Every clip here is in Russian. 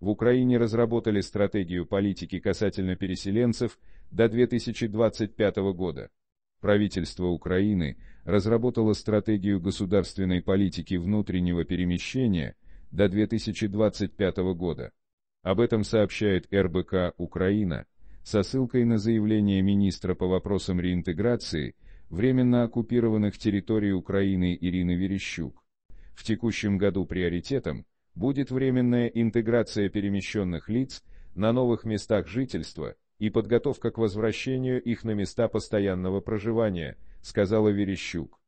В Украине разработали стратегию политики касательно переселенцев до 2025 года. Правительство Украины разработало стратегию государственной политики внутреннего перемещения до 2025 года. Об этом сообщает РБК «Украина» со ссылкой на заявление министра по вопросам реинтеграции временно оккупированных территорий Украины Ирины Верещук. В текущем году приоритетом будет временная интеграция перемещенных лиц на новых местах жительства и подготовка к возвращению их на места постоянного проживания, сказала Верещук.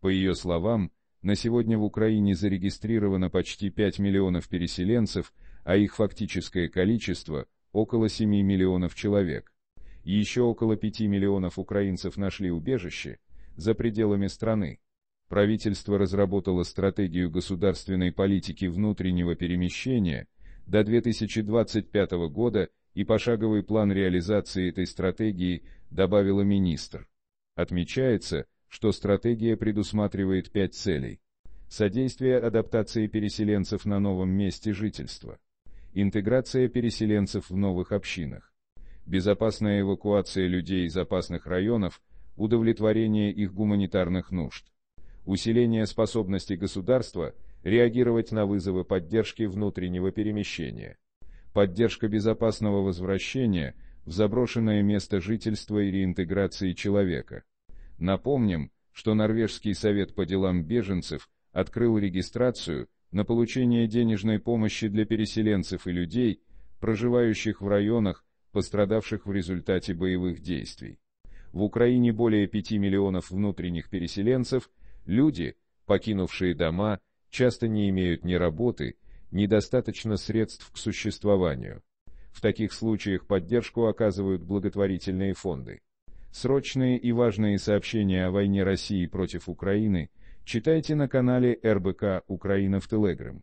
По ее словам, на сегодня в Украине зарегистрировано почти 5 миллионов переселенцев, а их фактическое количество – около 7 миллионов человек. Еще около 5 миллионов украинцев нашли убежище за пределами страны. Правительство разработало стратегию государственной политики внутреннего перемещения до 2025 года и пошаговый план реализации этой стратегии добавила министр. Отмечается, что стратегия предусматривает пять целей. Содействие адаптации переселенцев на новом месте жительства. Интеграция переселенцев в новых общинах. Безопасная эвакуация людей из опасных районов, удовлетворение их гуманитарных нужд усиление способности государства реагировать на вызовы поддержки внутреннего перемещения, поддержка безопасного возвращения в заброшенное место жительства и реинтеграции человека. Напомним, что Норвежский совет по делам беженцев открыл регистрацию на получение денежной помощи для переселенцев и людей, проживающих в районах, пострадавших в результате боевых действий. В Украине более 5 миллионов внутренних переселенцев – Люди, покинувшие дома, часто не имеют ни работы, ни достаточно средств к существованию. В таких случаях поддержку оказывают благотворительные фонды. Срочные и важные сообщения о войне России против Украины читайте на канале РБК «Украина в Телеграм».